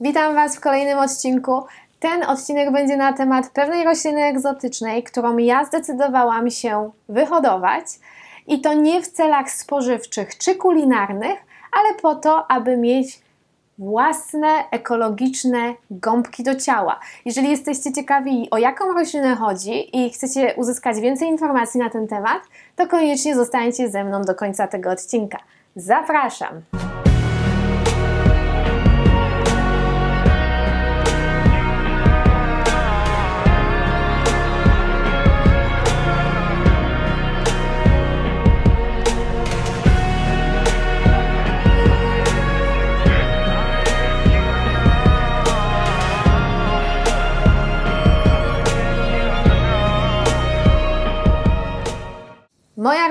Witam Was w kolejnym odcinku. Ten odcinek będzie na temat pewnej rośliny egzotycznej, którą ja zdecydowałam się wyhodować i to nie w celach spożywczych czy kulinarnych, ale po to, aby mieć własne ekologiczne gąbki do ciała. Jeżeli jesteście ciekawi o jaką roślinę chodzi i chcecie uzyskać więcej informacji na ten temat, to koniecznie zostańcie ze mną do końca tego odcinka. Zapraszam!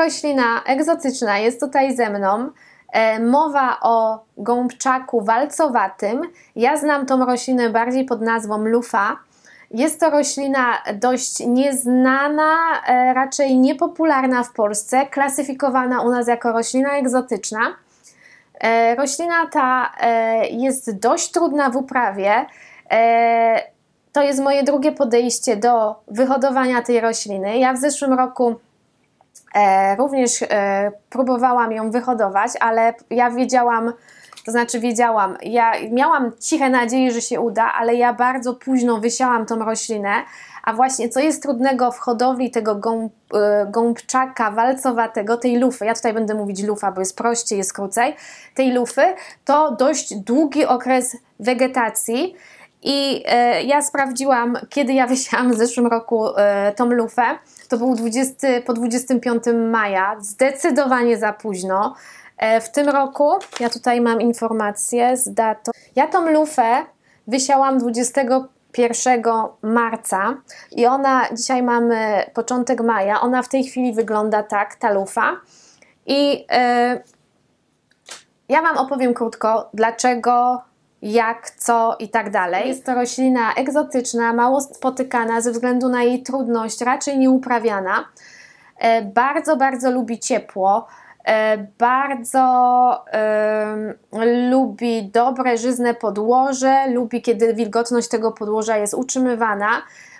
roślina egzotyczna jest tutaj ze mną. E, mowa o gąbczaku walcowatym. Ja znam tą roślinę bardziej pod nazwą lufa. Jest to roślina dość nieznana, e, raczej niepopularna w Polsce, klasyfikowana u nas jako roślina egzotyczna. E, roślina ta jest dość trudna w uprawie. To jest moje drugie podejście do wyhodowania tej rośliny. Ja w zeszłym roku E, również e, próbowałam ją wyhodować, ale ja wiedziałam, to znaczy wiedziałam, ja miałam ciche nadzieje, że się uda, ale ja bardzo późno wysiałam tą roślinę, a właśnie co jest trudnego w hodowli tego gąb, e, gąbczaka walcowatego, tej lufy, ja tutaj będę mówić lufa, bo jest prościej, jest krócej, tej lufy, to dość długi okres wegetacji, i e, ja sprawdziłam, kiedy ja wysiałam w zeszłym roku e, tą lufę. To był 20, po 25 maja, zdecydowanie za późno. E, w tym roku, ja tutaj mam informację z datą. Ja tą lufę wysiałam 21 marca i ona, dzisiaj mamy początek maja, ona w tej chwili wygląda tak, ta lufa. I e, ja Wam opowiem krótko, dlaczego jak, co i tak dalej. Jest to roślina egzotyczna, mało spotykana ze względu na jej trudność, raczej nieuprawiana. E, bardzo, bardzo lubi ciepło, e, bardzo lubi dobre, żyzne podłoże, lubi kiedy wilgotność tego podłoża jest utrzymywana.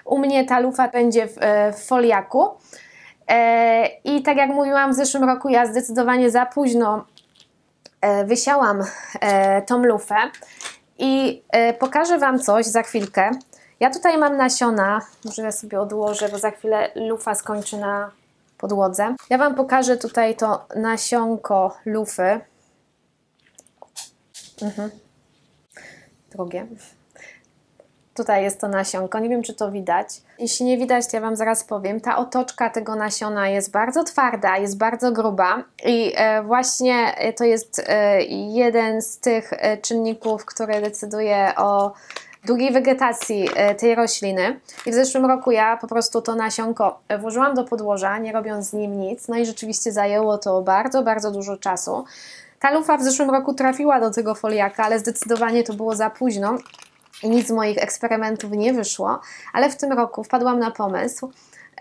U mnie ta lufa będzie w, e, w foliaku. I tak jak mówiłam w zeszłym roku, ja zdecydowanie za późno wysiałam tą lufę i e, pokażę Wam coś za chwilkę. Ja tutaj mam nasiona, może ja sobie odłożę, bo za chwilę lufa skończy na podłodze. Ja Wam pokażę tutaj to nasionko lufy. Mhm. Drugie. Tutaj jest to nasionko, nie wiem czy to widać. Jeśli nie widać, to ja Wam zaraz powiem. Ta otoczka tego nasiona jest bardzo twarda, jest bardzo gruba i e, właśnie e, to jest e, jeden z tych czynników, który decyduje o długiej wegetacji tej rośliny. I w zeszłym roku ja po prostu to nasionko włożyłam do podłoża, nie robiąc z nim nic, no i rzeczywiście zajęło to bardzo, bardzo dużo czasu. Ta lufa w zeszłym roku trafiła do tego foliaka, ale zdecydowanie to było za późno i nic z moich eksperymentów nie wyszło, ale w tym roku wpadłam na pomysł.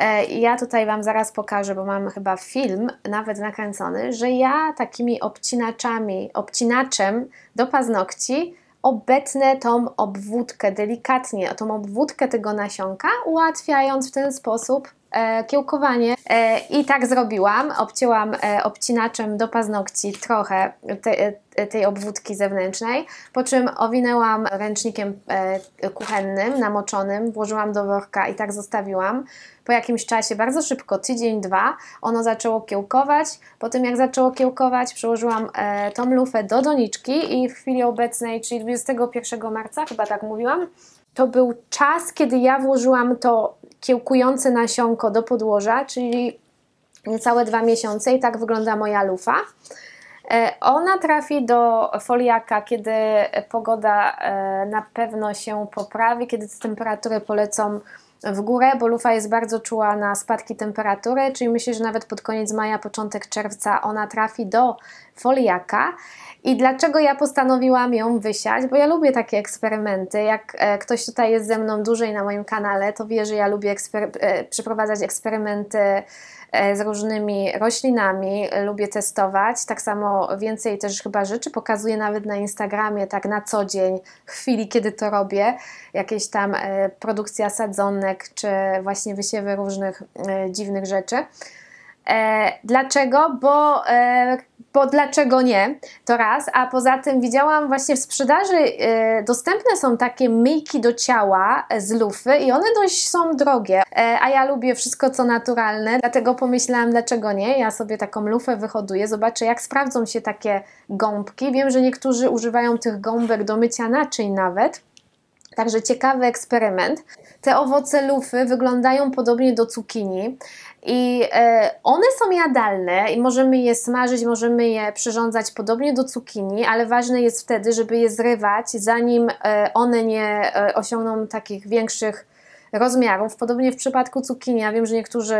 E, ja tutaj Wam zaraz pokażę, bo mam chyba film nawet nakręcony, że ja takimi obcinaczami, obcinaczem do paznokci obetnę tą obwódkę delikatnie, tą obwódkę tego nasionka, ułatwiając w ten sposób E, kiełkowanie e, i tak zrobiłam. Obcięłam e, obcinaczem do paznokci trochę te, tej obwódki zewnętrznej, po czym owinęłam ręcznikiem kuchennym, namoczonym, włożyłam do worka i tak zostawiłam. Po jakimś czasie, bardzo szybko, tydzień, dwa, ono zaczęło kiełkować. Po tym jak zaczęło kiełkować, przyłożyłam tą lufę do doniczki i w chwili obecnej, czyli 21 marca, chyba tak mówiłam, to był czas, kiedy ja włożyłam to kiełkujące nasionko do podłoża, czyli niecałe dwa miesiące i tak wygląda moja lufa. E, ona trafi do foliaka, kiedy pogoda e, na pewno się poprawi, kiedy temperatury polecą w górę, bo lufa jest bardzo czuła na spadki temperatury, czyli myślę, że nawet pod koniec maja, początek czerwca ona trafi do foliaka. I dlaczego ja postanowiłam ją wysiać? Bo ja lubię takie eksperymenty. Jak e, ktoś tutaj jest ze mną dłużej na moim kanale, to wie, że ja lubię e, przeprowadzać eksperymenty e, z różnymi roślinami, lubię testować. Tak samo więcej też chyba rzeczy pokazuję nawet na Instagramie, tak na co dzień, chwili, kiedy to robię. Jakieś tam produkcja sadzonek, czy właśnie wysiewy różnych dziwnych rzeczy. E, dlaczego? Bo, e, bo dlaczego nie? To raz. A poza tym widziałam właśnie w sprzedaży e, dostępne są takie myjki do ciała z lufy i one dość są drogie. E, a ja lubię wszystko co naturalne, dlatego pomyślałam dlaczego nie? Ja sobie taką lufę wyhoduję, zobaczę jak sprawdzą się takie gąbki. Wiem, że niektórzy używają tych gąbek do mycia naczyń nawet. Także ciekawy eksperyment. Te owoce lufy wyglądają podobnie do cukinii i e, one są jadalne i możemy je smażyć, możemy je przyrządzać podobnie do cukinii, ale ważne jest wtedy, żeby je zrywać, zanim e, one nie e, osiągną takich większych rozmiarów. Podobnie w przypadku cukinii, ja wiem, że niektórzy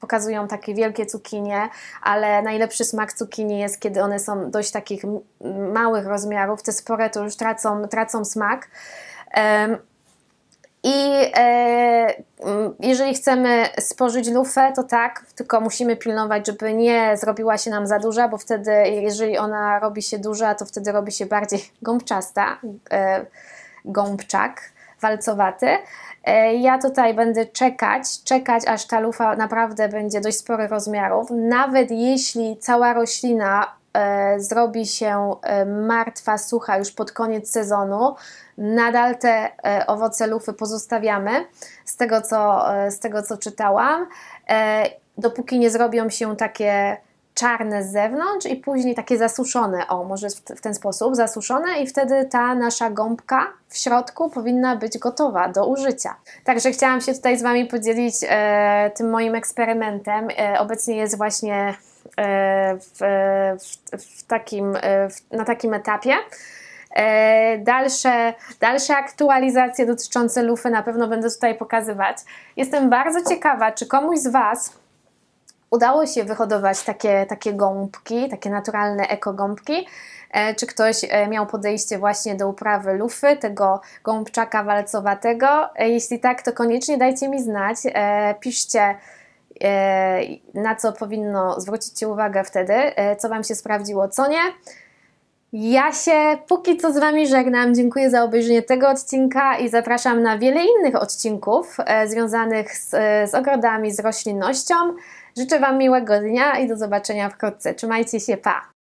pokazują takie wielkie cukinie, ale najlepszy smak cukinii jest, kiedy one są dość takich małych rozmiarów. Te spore to już tracą, tracą smak. I e, mm, jeżeli chcemy spożyć lufę, to tak, tylko musimy pilnować, żeby nie zrobiła się nam za duża, bo wtedy, jeżeli ona robi się duża, to wtedy robi się bardziej gąbczasta, e, gąbczak, walcowaty. E, ja tutaj będę czekać, czekać aż ta lufa naprawdę będzie dość sporych rozmiarów. Nawet jeśli cała roślina E, zrobi się e, martwa, sucha już pod koniec sezonu, nadal te e, owoce lufy pozostawiamy, z tego co, z tego, co czytałam, dopóki nie zrobią się takie czarne z zewnątrz i później takie zasuszone, o może w, ten sposób, zasuszone i wtedy ta nasza gąbka w środku powinna być gotowa do użycia. Także chciałam się tutaj z Wami podzielić e, tym moim eksperymentem. E, obecnie jest właśnie E, w, w takim, e, na takim etapie. E, dalsze, dalsze aktualizacje dotyczące lufy na pewno będę tutaj pokazywać. Jestem bardzo ciekawa, czy komuś z Was udało się wyhodować takie, takie gąbki, takie naturalne ekogąbki. Czy ktoś miał podejście właśnie do uprawy lufy, tego gąbczaka walcowatego? Jeśli tak, to koniecznie dajcie mi znać. Piszcie E, na co powinno zwrócić uwagę wtedy, e, co Wam się sprawdziło, co nie. Ja się póki co z Wami żegnam. Dziękuję za obejrzenie tego odcinka i zapraszam na wiele innych odcinków e, związanych z, z ogrodami, z roślinnością. Życzę Wam miłego dnia i do zobaczenia wkrótce. Trzymajcie się, pa!